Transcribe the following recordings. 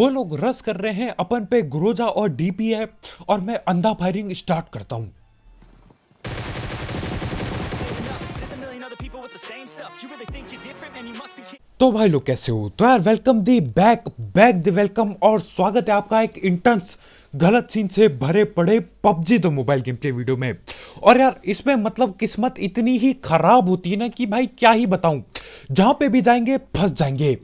वो लोग रस कर रहे हैं अपन पे ग्रोजा और डीपी है और मैं अंधा फायरिंग स्टार्ट करता हूँ Stuff. You really think you're different, man? You must be kidding. तो भाई लोग कैसे हो तो यार welcome the back back the welcome और स्वागत है आपका एक इंटर्न्स गलत सीन से भरे पड़े PUBG the mobile game play video में और यार इसमें मतलब किस्मत इतनी ही खराब होती है ना कि भाई क्या ही बताऊं जहां पे भी जाएंगे फंस जाएंगे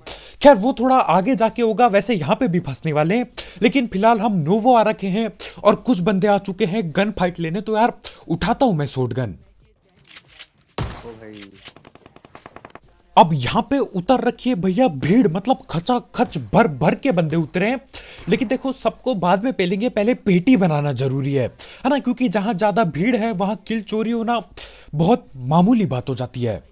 खैर वो थोड़ा आगे जाके होगा वैसे यहाँ पे भी फंसने वाले हैं लेकिन फिलहाल हम नोवो आ रखे हैं और कुछ बंदे आ चुके हैं गन फाइट लेने तो यार उठाता हूं मैं शॉर्ट गन अब यहाँ पे उतर रखिए भैया भीड़ मतलब खचा खच भर भर के बंदे उतरे हैं लेकिन देखो सबको बाद में पेलेंगे पहले पेटी बनाना जरूरी है है ना क्योंकि जहाँ ज़्यादा भीड़ है वहाँ किल चोरी होना बहुत मामूली बात हो जाती है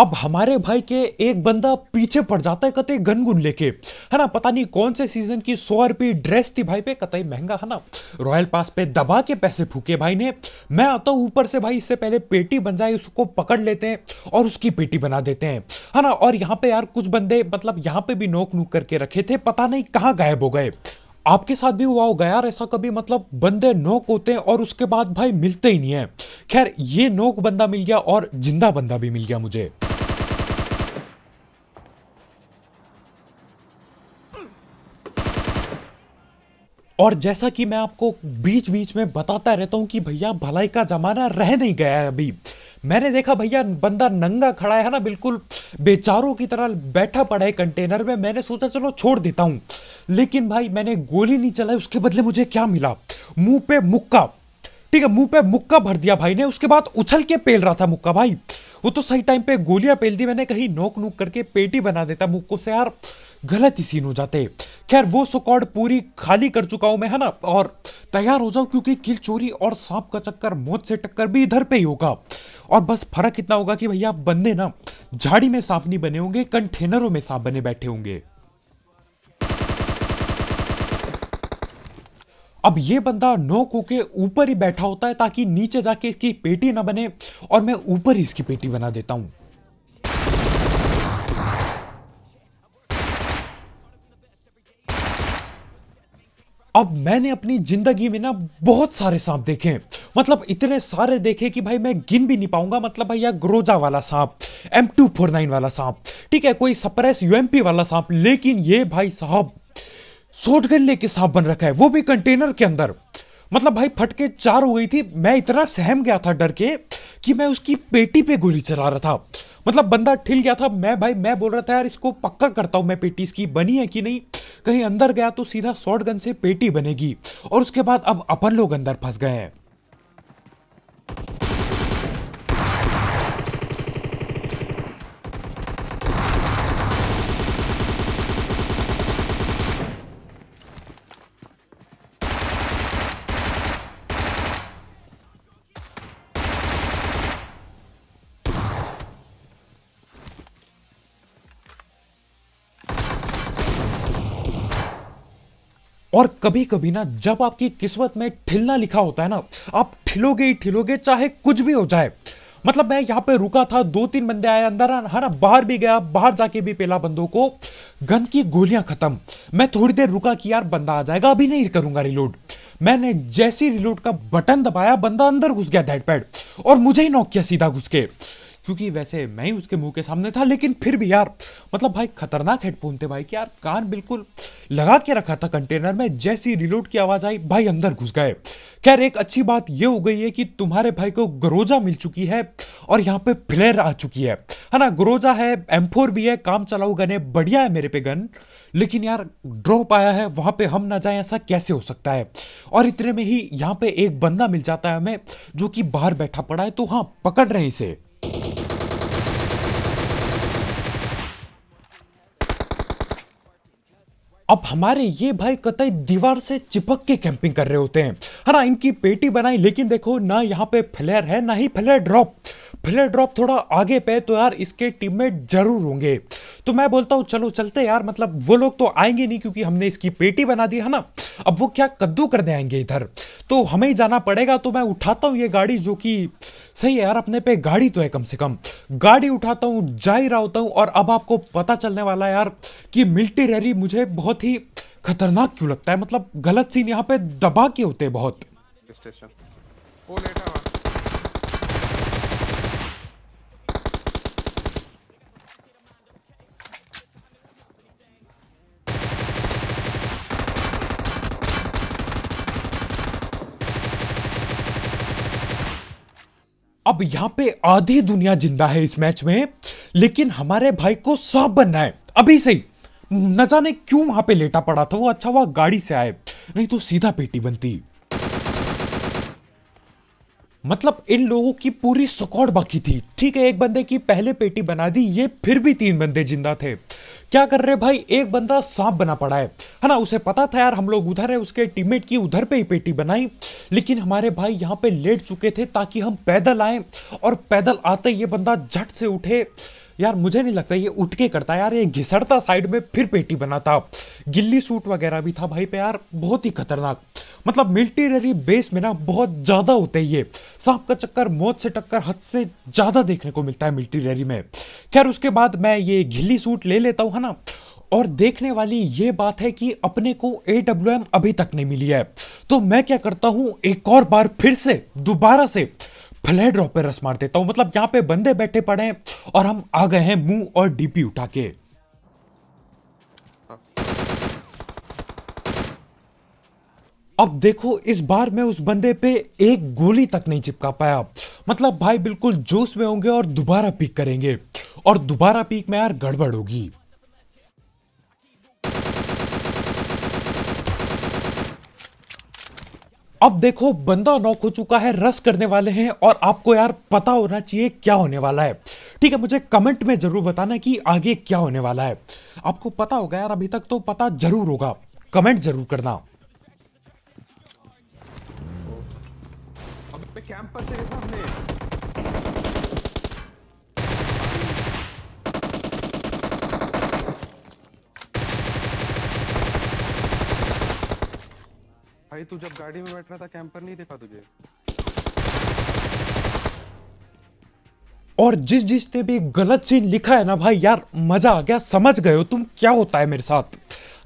अब हमारे भाई के एक बंदा पीछे पड़ जाता है कतई गनगुन लेके है ना पता नहीं कौन से सीजन की सौ रुपये ड्रेस थी भाई पे कतई महंगा है ना रॉयल पास पे दबा के पैसे फूके भाई ने मैं आता हूँ ऊपर से भाई इससे पहले पेटी बन जाए उसको पकड़ लेते हैं और उसकी पेटी बना देते हैं है ना और यहाँ पे यार कुछ बंदे मतलब यहाँ पे भी नोक नोक करके रखे थे पता नहीं कहाँ गायब हो गए आपके साथ भी हुआ होगा यार ऐसा कभी मतलब बंदे नोक होते हैं और उसके बाद भाई मिलते ही नहीं है खैर ये नोक बंदा मिल गया और जिंदा बंदा भी मिल गया मुझे और जैसा कि मैं आपको बीच बीच में बताता रहता हूँ कि भैया भलाई का ज़माना रह नहीं गया है अभी मैंने देखा भैया बंदा नंगा खड़ा है ना बिल्कुल बेचारों की तरह बैठा पड़ा है कंटेनर में मैंने सोचा चलो छोड़ देता हूँ लेकिन भाई मैंने गोली नहीं चलाई उसके बदले मुझे क्या मिला मुंह पे मुक्का ठीक है मुंह पे मुक्का भर दिया भाई ने उसके बाद उछल के पेल रहा था मुक्का भाई वो तो सही टाइम पे गोलियां पेल दी मैंने कहीं नोक नोक करके पेटी बना देता मुक्को से यार गलत ही सीन हो जाते खैर वो सुकॉड पूरी खाली कर चुका हूं मैं है ना और तैयार हो जाओ क्योंकि किल चोरी और सांप का चक्कर मौत से टक्कर भी इधर पे ही होगा और बस फर्क इतना होगा कि भैया बंदे ना झाड़ी में सांप नहीं बने होंगे कंटेनरों में सांप बने बैठे होंगे अब ये बंदा नो को के ऊपर ही बैठा होता है ताकि नीचे जाके इसकी पेटी ना बने और मैं ऊपर ही इसकी पेटी बना देता हूं अब मैंने अपनी जिंदगी में ना बहुत सारे सांप देखे हैं मतलब इतने सारे देखे कि भाई मैं गिन भी नहीं पाऊंगा मतलब भैया ग्रोजा वाला सांप एम टू फोर नाइन वाला सांप ठीक है कोई सप्रेस यूएमपी वाला सांप लेकिन ये भाई साहब शॉटगन लेके सांप बन रखा है वो भी कंटेनर के अंदर मतलब भाई फटके चार हो गई थी मैं इतना सहम गया था डर के कि मैं उसकी पेटी पे गोली चला रहा था मतलब बंदा ठिल गया था मैं भाई मैं बोल रहा था यार इसको पक्का करता हूँ मैं पेटी इसकी बनी है कि नहीं कहीं अंदर गया तो सीधा शॉर्ट गन से पेटी बनेगी और उसके बाद अब अपन लोग अंदर फंस गए हैं और कभी कभी ना जब आपकी किस्मत में ठिलना लिखा होता है ना आप ठिलोगे ही ठिलोगे चाहे कुछ भी हो जाए मतलब मैं यहाँ पे रुका था दो तीन बंदे आए अंदर है ना बाहर भी गया बाहर जाके भी पेला बंदों को गन की गोलियां खत्म मैं थोड़ी देर रुका कि यार बंदा आ जाएगा अभी नहीं करूंगा रिलोड मैंने जैसी रिलोड का बटन दबाया बंदा अंदर घुस गया दैट पैड और मुझे ही नॉक किया सीधा घुस के क्योंकि वैसे मैं ही उसके मुंह के सामने था लेकिन फिर भी यार मतलब भाई खतरनाक हेडफोन थे भाई कि यार कान बिल्कुल लगा के रखा था कंटेनर में जैसी रिलोड की आवाज़ आई भाई अंदर घुस गए खैर एक अच्छी बात यह हो गई है कि तुम्हारे भाई को गरोजा मिल चुकी है और यहाँ पे फ्लेयर आ चुकी है है ना गरोजा है एम भी है काम चलाओ गन है बढ़िया है मेरे पे गन लेकिन यार ड्रॉप आया है वहाँ पे हम ना जाए ऐसा कैसे हो सकता है और इतने में ही यहाँ पे एक बंदा मिल जाता है हमें जो कि बाहर बैठा पड़ा है तो हाँ पकड़ रहे हैं इसे अब हमारे ये भाई कतई दीवार से चिपक के कैंपिंग कर रहे होते हैं है ना इनकी पेटी बनाई लेकिन देखो ना यहाँ पे फ्लेयर है ना ही फ्लेयर ड्रॉप फ्लेयर ड्रॉप थोड़ा आगे पे तो यार इसके टीममेट जरूर होंगे तो मैं बोलता हूँ चलो चलते यार मतलब वो लोग तो आएंगे नहीं क्योंकि हमने इसकी पेटी बना दी है ना अब वो क्या कद्दू करने आएंगे इधर तो हमें ही जाना पड़ेगा तो मैं उठाता हूँ ये गाड़ी जो कि सही है यार अपने पे गाड़ी तो है कम से कम गाड़ी उठाता हूँ जा ही रहा होता हूँ और अब आपको पता चलने वाला है यार कि मिल्टी रैली मुझे बहुत ही खतरनाक क्यों लगता है मतलब गलत सीन यहाँ पे दबा के होते हैं बहुत स्टेशन वो लेटा अब यहाँ पे आधी दुनिया जिंदा है इस मैच में लेकिन हमारे भाई को सब बनना है अभी सही न जाने क्यों वहां पे लेटा पड़ा था वो अच्छा हुआ गाड़ी से आए नहीं तो सीधा पेटी बनती मतलब इन लोगों की पूरी सकौट बाकी थी ठीक है एक बंदे की पहले पेटी बना दी ये फिर भी तीन बंदे जिंदा थे क्या कर रहे भाई एक बंदा सांप बना पड़ा है है ना उसे पता था यार हम लोग उधर है उसके टीममेट की उधर पे ही पेटी बनाई लेकिन हमारे भाई यहाँ पे लेट चुके थे ताकि हम पैदल आए और पैदल आते ये बंदा झट से उठे यार मुझे नहीं लगता ये उठ के करता यार ये घिसड़ता साइड में फिर पेटी बनाता गिल्ली सूट वगैरह भी था भाई पे यार बहुत ही खतरनाक मतलब मिलिटरी बेस में ना बहुत ज़्यादा होते हैं ये सांप का चक्कर मौत से टक्कर हद से ज़्यादा देखने को मिलता है मिलिट्री में खैर उसके बाद मैं ये घिल्ली सूट ले लेता हूँ है ना और देखने वाली ये बात है कि अपने को ए डब्ल्यू एम अभी तक नहीं मिली है तो मैं क्या करता हूँ एक और बार फिर से दोबारा से फ्लैट ड्रॉप पे रस मार देता हूँ मतलब यहाँ पे बंदे बैठे पड़े हैं और हम आ गए हैं मुंह और डीपी उठा के अब देखो इस बार मैं उस बंदे पे एक गोली तक नहीं चिपका पाया मतलब भाई बिल्कुल जोश में होंगे और दोबारा पीक करेंगे और दोबारा पीक में यार गड़बड़ होगी अब देखो बंदा नॉक हो चुका है रस करने वाले हैं और आपको यार पता होना चाहिए क्या होने वाला है ठीक है मुझे कमेंट में जरूर बताना कि आगे क्या होने वाला है आपको पता होगा यार अभी तक तो पता जरूर होगा कमेंट जरूर करना कैंपस है भाई तू जब गाड़ी में बैठ रहा था कैंपर नहीं देखा तुझे और जिस जिस ने भी गलत सीन लिखा है ना भाई यार मजा आ गया समझ गए हो तुम क्या होता है मेरे साथ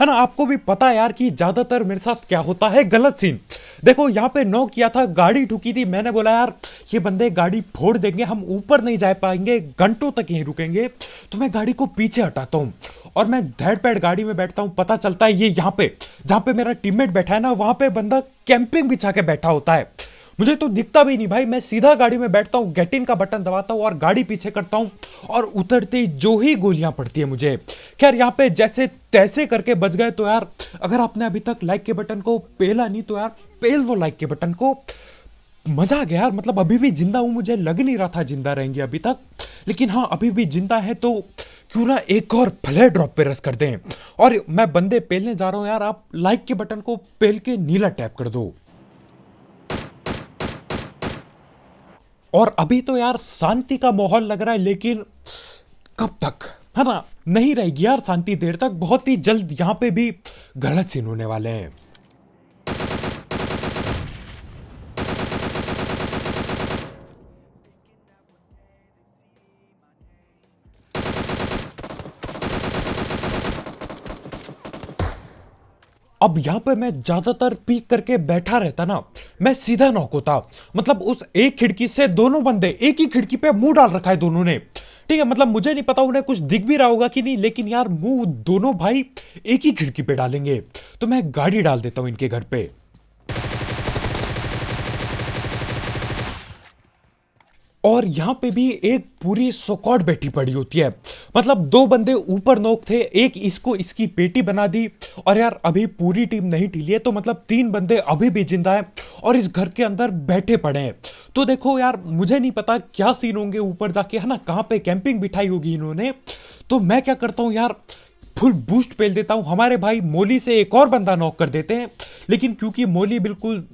है ना आपको भी पता यार कि ज़्यादातर मेरे साथ क्या होता है गलत सीन देखो यहाँ पे नो किया था गाड़ी ठुकी थी मैंने बोला यार ये बंदे गाड़ी फोड़ देंगे हम ऊपर नहीं जा पाएंगे घंटों तक यहीं रुकेंगे तो मैं गाड़ी को पीछे हटाता हूँ और मैं धैड़ पैड गाड़ी में बैठता हूँ पता चलता है ये यहाँ पे जहाँ पे मेरा टीममेट बैठा है ना वहाँ पे बंदा कैंपिंग बिछा के बैठा होता है मुझे तो दिखता भी नहीं भाई मैं सीधा गाड़ी में बैठता हूँ गेट इन का बटन दबाता हूँ और गाड़ी पीछे करता हूँ और उतरते ही जो ही गोलियां पड़ती है मुझे खैर यहाँ पे जैसे तैसे करके बच गए तो यार अगर आपने अभी तक लाइक के बटन को पेला नहीं तो यार पेल दो लाइक के बटन को मज़ा आ गया यार मतलब अभी भी ज़िंदा हूँ मुझे लग नहीं रहा था ज़िंदा रहेंगे अभी तक लेकिन हाँ अभी भी ज़िंदा है तो क्यों ना एक और भले ड्रॉप पे रस कर दें और मैं बंदे पेलने जा रहा हूँ यार आप लाइक के बटन को पेल के नीला टैप कर दो और अभी तो यार शांति का माहौल लग रहा है लेकिन कब तक है ना नहीं रहेगी यार शांति देर तक बहुत ही जल्द यहाँ पे भी गलत सीन होने वाले हैं अब यहाँ पर मैं ज़्यादातर पीक करके बैठा रहता ना मैं सीधा नौक होता मतलब उस एक खिड़की से दोनों बंदे एक ही खिड़की पे मुंह डाल रखा है दोनों ने ठीक है मतलब मुझे नहीं पता उन्हें कुछ दिख भी रहा होगा कि नहीं लेकिन यार मुंह दोनों भाई एक ही खिड़की पे डालेंगे तो मैं गाड़ी डाल देता हूँ इनके घर पे और यहाँ पे भी एक पूरी सोकॉट बैठी पड़ी होती है मतलब दो बंदे ऊपर नोक थे एक इसको इसकी पेटी बना दी और यार अभी पूरी टीम नहीं ठीली है तो मतलब तीन बंदे अभी भी जिंदा हैं और इस घर के अंदर बैठे पड़े हैं तो देखो यार मुझे नहीं पता क्या सीन होंगे ऊपर जाके है ना कहाँ पे कैंपिंग बिठाई होगी इन्होंने तो मैं क्या करता हूँ यार फुल बूस्ट पेल देता हूँ हमारे भाई मोली से एक और बंदा नॉक कर देते हैं लेकिन क्योंकि मोली बिल्कुल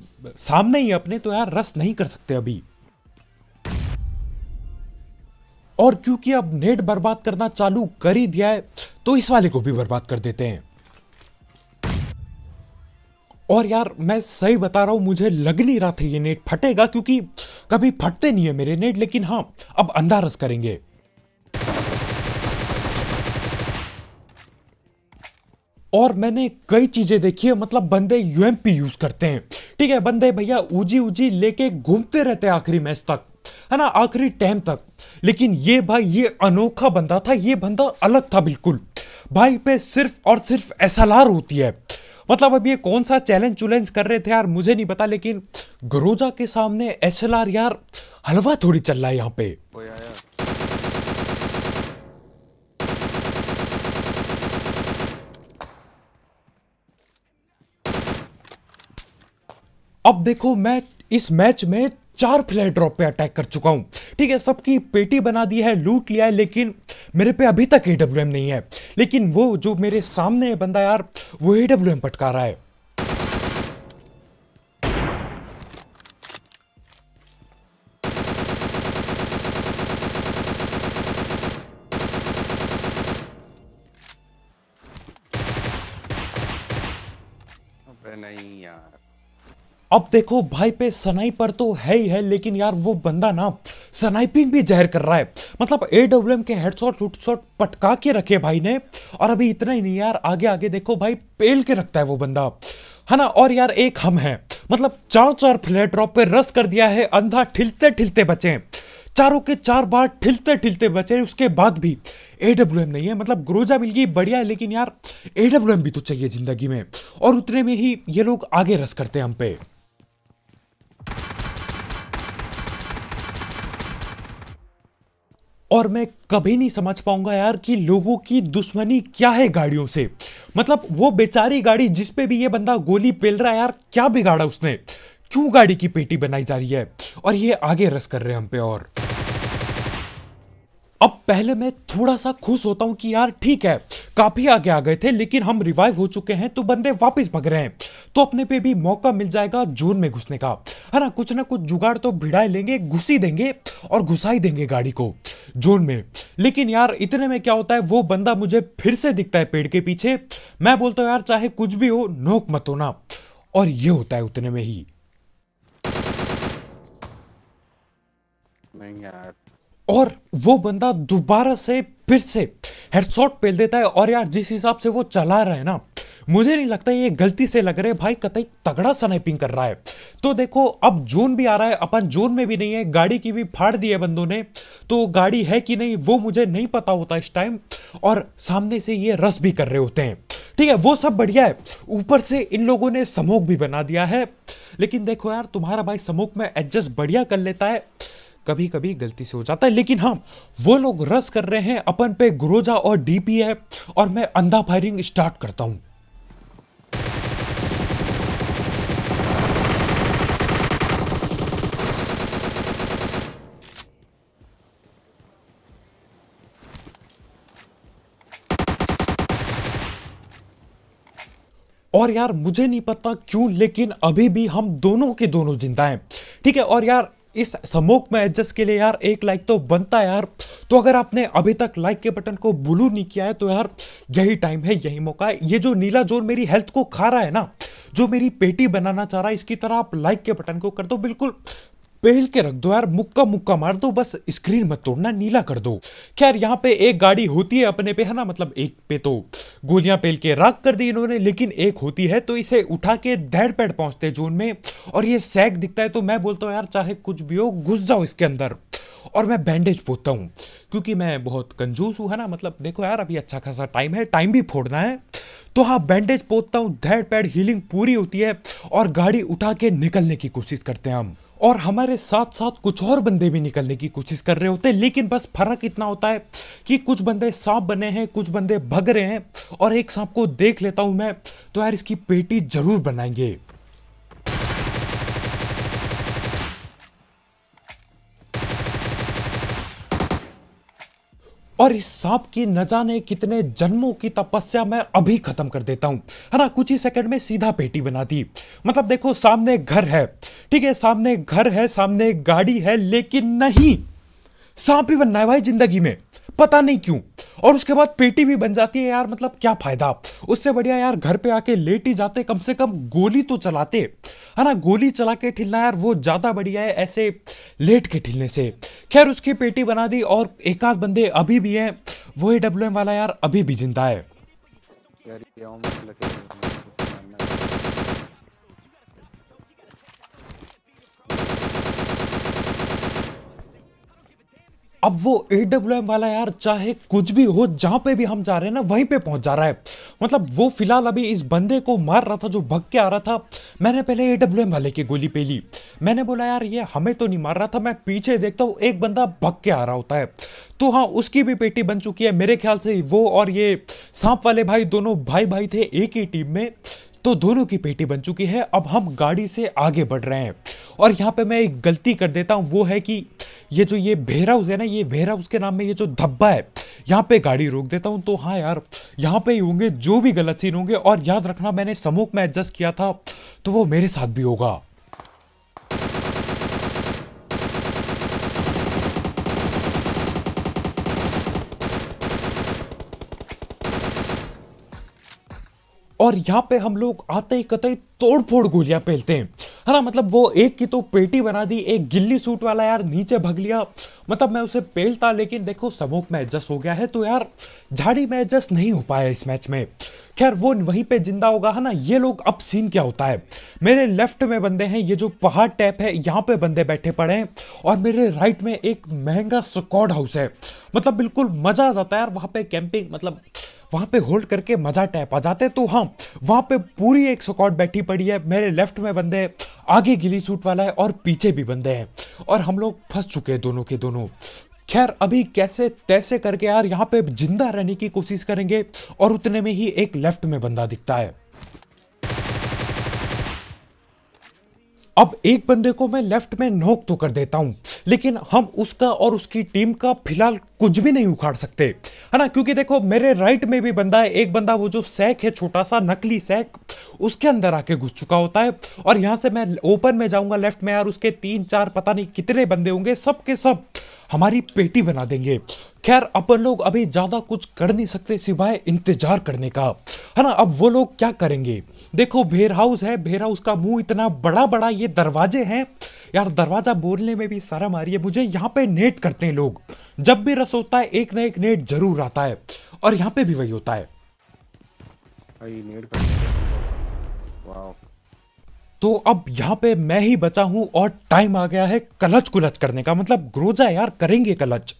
सामने ही अपने तो यार रस नहीं कर सकते अभी और क्योंकि अब नेट बर्बाद करना चालू कर ही दिया है तो इस वाले को भी बर्बाद कर देते हैं और यार मैं सही बता रहा हूं मुझे लग नहीं रहा था ये नेट फटेगा क्योंकि कभी फटते नहीं है मेरे नेट लेकिन हाँ अब अंधारस करेंगे और मैंने कई चीजें देखी है मतलब बंदे यूएमपी यूज करते हैं ठीक है बंदे भैया उजी उजी लेके घूमते रहते हैं आखिरी मैच तक है ना आखिरी टाइम तक लेकिन ये भाई ये अनोखा बंदा था ये बंदा अलग था बिल्कुल भाई पे सिर्फ और सिर्फ एस होती है मतलब अब ये कौन सा चैलेंज चुलेंज कर रहे थे यार मुझे नहीं पता लेकिन गरोजा के सामने एस यार हलवा थोड़ी चल रहा है यहाँ पे अब देखो मैं इस मैच में चार फ्लैट ड्रॉप पे अटैक कर चुका हूँ ठीक है सबकी पेटी बना दी है लूट लिया है लेकिन मेरे पे अभी तक ए नहीं है लेकिन वो जो मेरे सामने है बंदा यार वो ए पटका रहा है नहीं यार अब देखो भाई पे स्नाइपर तो है ही है लेकिन यार वो बंदा ना स्नाइपिंग भी जहर कर रहा है मतलब ए डब्ल्यू एम के हेडशॉट शूटशॉट पटका के रखे भाई ने और अभी इतना ही नहीं यार आगे आगे देखो भाई पेल के रखता है वो बंदा है ना और यार एक हम है मतलब चार चार फ्लैट ड्रॉप पे रस कर दिया है अंधा ठिलते ठिलते बचे चारों के चार बार ठिलते ठिलते बचे उसके बाद भी ए डब्ल्यू एम नहीं है मतलब ग्रोजा मिल गई बढ़िया है लेकिन यार ए डब्ल्यू एम भी तो चाहिए ज़िंदगी में और उतने में ही ये लोग आगे रस करते हैं हम पे और मैं कभी नहीं समझ पाऊंगा यार कि लोगों की दुश्मनी क्या है गाड़ियों से मतलब वो बेचारी गाड़ी जिस पे भी ये बंदा गोली पेल रहा है यार क्या बिगाड़ा उसने क्यों गाड़ी की पेटी बनाई जा रही है और ये आगे रस कर रहे हैं हम पे और अब पहले मैं थोड़ा सा खुश होता हूँ कि यार ठीक है काफी आगे आ गए थे लेकिन हम रिवाइव हो चुके हैं तो बंदे वापस भग रहे हैं तो अपने पे भी मौका मिल जाएगा जोन में घुसने का है ना कुछ ना कुछ जुगाड़ तो भिड़ाई लेंगे घुसी देंगे और घुसाई देंगे गाड़ी को जोन में लेकिन यार इतने में क्या होता है वो बंदा मुझे फिर से दिखता है पेड़ के पीछे मैं बोलता हूँ यार चाहे कुछ भी हो नोक मत होना और ये होता है उतने में ही नहीं यार और वो बंदा दोबारा से फिर से हेडशॉट पेल देता है और यार जिस हिसाब से वो चला रहा है ना मुझे नहीं लगता ये गलती से लग रहे है भाई कतई तगड़ा स्नाइपिंग कर रहा है तो देखो अब जोन भी आ रहा है अपन जोन में भी नहीं है गाड़ी की भी फाड़ दी है बंदों ने तो गाड़ी है कि नहीं वो मुझे नहीं पता होता इस टाइम और सामने से ये रस भी कर रहे होते हैं ठीक है वो सब बढ़िया है ऊपर से इन लोगों ने समोक भी बना दिया है लेकिन देखो यार तुम्हारा भाई समोक में एडजस्ट बढ़िया कर लेता है कभी कभी गलती से हो जाता है लेकिन हाँ वो लोग रस कर रहे हैं अपन पे ग्रोजा और डीपी है और मैं अंधा फायरिंग स्टार्ट करता हूँ और यार मुझे नहीं पता क्यों लेकिन अभी भी हम दोनों के दोनों जिंदा हैं ठीक है और यार इस समोक में एडजस्ट के लिए यार एक लाइक तो बनता है यार तो अगर आपने अभी तक लाइक के बटन को ब्लू नहीं किया है तो यार यही टाइम है यही मौका है ये जो नीला जोन मेरी हेल्थ को खा रहा है ना जो मेरी पेटी बनाना चाह रहा है इसकी तरह आप लाइक के बटन को कर दो बिल्कुल पहल के रख दो यार मुक्का मुक्का मार दो बस स्क्रीन मत तोड़ना नीला कर दो खैर यहाँ पे एक गाड़ी होती है अपने पे है ना मतलब एक पे तो गोलियां पहल के राख कर दी इन्होंने लेकिन एक होती है तो इसे उठा के धैड़ पैड पहुंचते जोन में और ये सैक दिखता है तो मैं बोलता हूँ यार चाहे कुछ भी हो घुस जाओ इसके अंदर और मैं बैंडेज पोतता हूँ क्योंकि मैं बहुत कंजूस हूँ है ना मतलब देखो यार अभी अच्छा खासा टाइम है टाइम भी फोड़ना है तो हाँ बैंडेज पोतता हूँ धैड़ पैड हीलिंग पूरी होती है और गाड़ी उठा के निकलने की कोशिश करते हैं हम और हमारे साथ साथ कुछ और बंदे भी निकलने की कोशिश कर रहे होते हैं लेकिन बस फर्क इतना होता है कि कुछ बंदे सांप बने हैं कुछ बंदे भग रहे हैं और एक सांप को देख लेता हूँ मैं तो यार इसकी पेटी ज़रूर बनाएंगे और इस सांप की न जाने कितने जन्मों की तपस्या मैं अभी खत्म कर देता हूं है ना कुछ ही सेकंड में सीधा पेटी बना दी मतलब देखो सामने घर है ठीक है सामने घर है सामने गाड़ी है लेकिन नहीं सांप ही बनना है भाई जिंदगी में पता नहीं क्यों और उसके बाद पेटी भी बन जाती है यार मतलब क्या फायदा उससे बढ़िया यार घर पे आके लेट ही जाते कम से कम गोली तो चलाते है ना गोली चला के ठिलना यार वो ज़्यादा बढ़िया है ऐसे लेट के ठिलने से खैर उसकी पेटी बना दी और एक आध बंदे अभी भी हैं वो ए डब्ल्यू एम वाला यार अभी भी जिंदा है अब वो ए वाला यार चाहे कुछ भी हो जहां पे भी हम जा रहे हैं ना वहीं पे पहुंच जा रहा है मतलब वो फिलहाल अभी इस बंदे को मार रहा था जो भग के आ रहा था मैंने पहले ए वाले की गोली पे ली मैंने बोला यार ये हमें तो नहीं मार रहा था मैं पीछे देखता हूँ एक बंदा भग के आ रहा होता है तो हाँ उसकी भी पेटी बन चुकी है मेरे ख्याल से वो और ये सांप वाले भाई दोनों भाई भाई थे एक ही टीम में तो दोनों की पेटी बन चुकी है अब हम गाड़ी से आगे बढ़ रहे हैं और यहाँ पे मैं एक गलती कर देता हूँ वो है कि ये जो ये भेरा हाउस है ना ये भेरा के नाम में ये जो धब्बा है यहाँ पे गाड़ी रोक देता हूँ तो हाँ यार यहाँ पे ही होंगे जो भी गलत सीन होंगे और याद रखना मैंने समूह में एडजस्ट किया था तो वो मेरे साथ भी होगा और यहाँ पे हम लोग आते ही कतई तोड़ फोड़ गोलियां पहलते हैं है ना मतलब वो एक की तो पेटी बना दी एक गिल्ली सूट वाला यार नीचे भग लिया मतलब मैं उसे पेलता लेकिन देखो समोक में एडजस्ट हो गया है तो यार झाड़ी में एडजस्ट नहीं हो पाया इस मैच में खैर वो वहीं पे जिंदा होगा है ना ये लोग अब सीन क्या होता है मेरे लेफ्ट में बंदे हैं ये जो पहाड़ टैप है यहाँ पे बंदे बैठे पड़े हैं और मेरे राइट में एक महंगा स्कॉड हाउस है मतलब बिल्कुल मज़ा आ जाता है यार वहाँ पे कैंपिंग मतलब वहाँ पे होल्ड करके मज़ा टैप आ जाते तो हाँ वहाँ पे पूरी एक स्कॉड बैठी पड़ी है मेरे लेफ्ट में बंदे हैं आगे गिली सूट वाला है और पीछे भी बंदे हैं और हम लोग फंस चुके हैं दोनों के दोनों खैर अभी कैसे तैसे करके यार यहाँ पे जिंदा रहने की कोशिश करेंगे और उतने में ही एक लेफ्ट में बंदा दिखता है अब एक बंदे को मैं लेफ्ट में नोक तो कर देता हूं लेकिन हम उसका और उसकी टीम का फिलहाल कुछ भी नहीं उखाड़ सकते है ना क्योंकि देखो मेरे राइट में भी बंदा है एक बंदा वो जो सैक है छोटा सा नकली सैक उसके अंदर आके घुस चुका होता है और यहाँ से मैं ओपन में जाऊंगा लेफ्ट में यार उसके तीन चार पता नहीं कितने बंदे होंगे सब के सब हमारी पेटी बना देंगे खैर अपन लोग अभी ज़्यादा कुछ कर नहीं सकते सिवाय इंतजार करने का है ना अब वो लोग क्या करेंगे देखो भेर हाउस है भेर हाउस का मुंह इतना बड़ा बड़ा ये दरवाजे हैं यार दरवाजा बोलने में भी शर्म आ रही है मुझे यहाँ पे नेट करते हैं लोग जब भी रस होता है एक ना एक नेट जरूर आता है और यहाँ पे भी वही होता है तो अब यहाँ पे मैं ही बचा हूँ और टाइम आ गया है कलच कुलच करने का मतलब ग्रोजा यार करेंगे कलच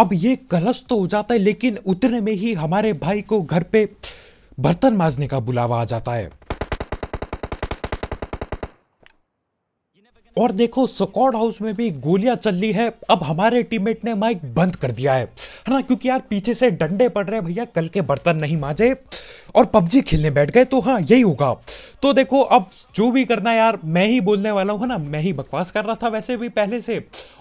अब ये कलश तो हो जाता है लेकिन उतने में ही हमारे भाई को घर पे बर्तन माजने का बुलावा आ जाता है और देखो स्कॉड हाउस में भी गोलियां चल रही है अब हमारे टीममेट ने माइक बंद कर दिया है है ना क्योंकि यार पीछे से डंडे पड़ रहे भैया कल के बर्तन नहीं माजे और पबजी खेलने बैठ गए तो हाँ यही होगा तो देखो अब जो भी करना यार मैं ही बोलने वाला हूँ ना मैं ही बकवास कर रहा था वैसे भी पहले से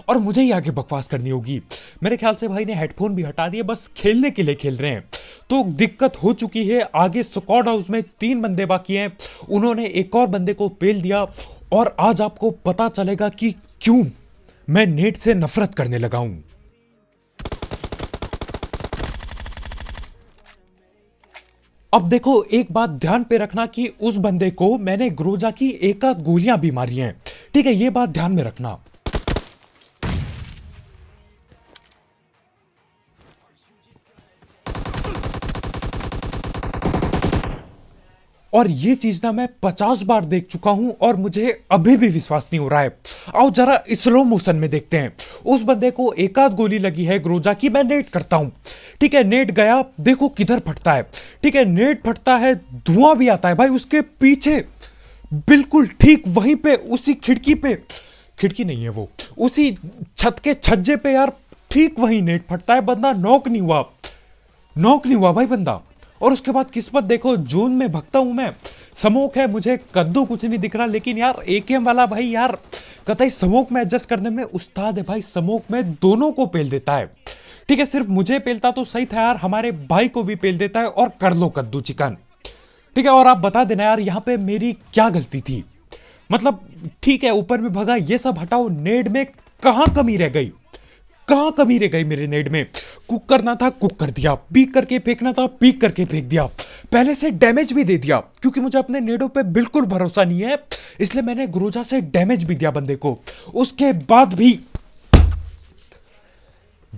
और मुझे ही आगे बकवास करनी होगी मेरे ख्याल से भाई ने हेडफोन भी हटा दिए बस खेलने के लिए खेल रहे हैं तो दिक्कत हो चुकी है आगे स्कॉड हाउस में तीन बंदे बाकी हैं उन्होंने एक और बंदे को पेल दिया और आज आपको पता चलेगा कि क्यों मैं नेट से नफरत करने लगा हूं अब देखो एक बात ध्यान पे रखना कि उस बंदे को मैंने ग्रोजा की एकाध गोलियां भी मारी हैं ठीक है ये बात ध्यान में रखना और ये चीज़ ना मैं पचास बार देख चुका हूं और मुझे अभी भी विश्वास नहीं हो रहा है आओ जरा स्लो मोशन में देखते हैं उस बंदे को एक आध गोली लगी है ग्रोजा की मैं नेट करता हूं ठीक है नेट गया देखो किधर फटता है ठीक है नेट फटता है धुआं भी आता है भाई उसके पीछे बिल्कुल ठीक वहीं पे उसी खिड़की पे खिड़की नहीं है वो उसी छत के छज्जे पे यार ठीक वहीं नेट फटता है बंदा नॉक नहीं हुआ नॉक नहीं हुआ भाई बंदा और उसके बाद किस्मत देखो जून में भगता हूं मैं समोक है मुझे कद्दू कुछ नहीं दिख रहा लेकिन यार एक वाला भाई यार कतई समोक में एडजस्ट करने में उस्ताद है भाई समोक में दोनों को पेल देता है ठीक है सिर्फ मुझे पेलता तो सही था यार हमारे भाई को भी पेल देता है और कर लो कद्दू चिकन ठीक है और आप बता देना यार यहाँ पे मेरी क्या गलती थी मतलब ठीक है ऊपर में भगा ये सब हटाओ नेड में कहाँ कमी रह गई कहाँ कमी रह गई मेरे नेट में कुक करना था कुक कर दिया पीक करके फेंकना था पीक करके फेंक दिया पहले से डैमेज भी दे दिया क्योंकि मुझे अपने नेडों पे बिल्कुल भरोसा नहीं है इसलिए मैंने ग्रोजा से डैमेज भी दिया बंदे को उसके बाद भी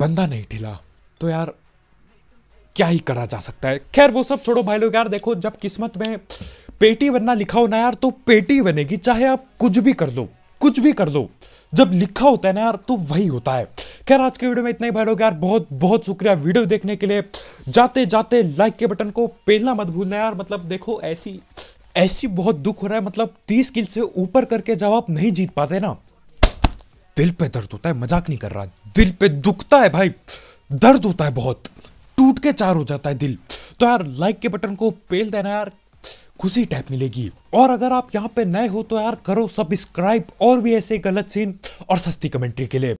बंदा नहीं ढिला तो यार क्या ही करा जा सकता है खैर वो सब छोड़ो भाई लोग यार देखो जब किस्मत में पेटी बनना लिखा हो ना यार तो पेटी बनेगी चाहे आप कुछ भी कर लो कुछ भी कर लो जब लिखा होता है ना यार तो वही होता है खैर आज के वीडियो में इतना ही भाई लोग यार बहुत बहुत शुक्रिया वीडियो देखने के लिए जाते जाते लाइक के बटन को पेलना मत भूलना यार मतलब देखो ऐसी ऐसी बहुत दुख हो रहा है मतलब तीस किल से ऊपर करके जब आप नहीं जीत पाते ना दिल पे दर्द होता है मजाक नहीं कर रहा दिल पे दुखता है भाई दर्द होता है बहुत टूट के चार हो जाता है दिल तो यार लाइक के बटन को पेल देना यार खुशी टाइप मिलेगी और अगर आप यहाँ पे नए हो तो यार करो सब्सक्राइब और भी ऐसे गलत सीन और सस्ती कमेंट्री के लिए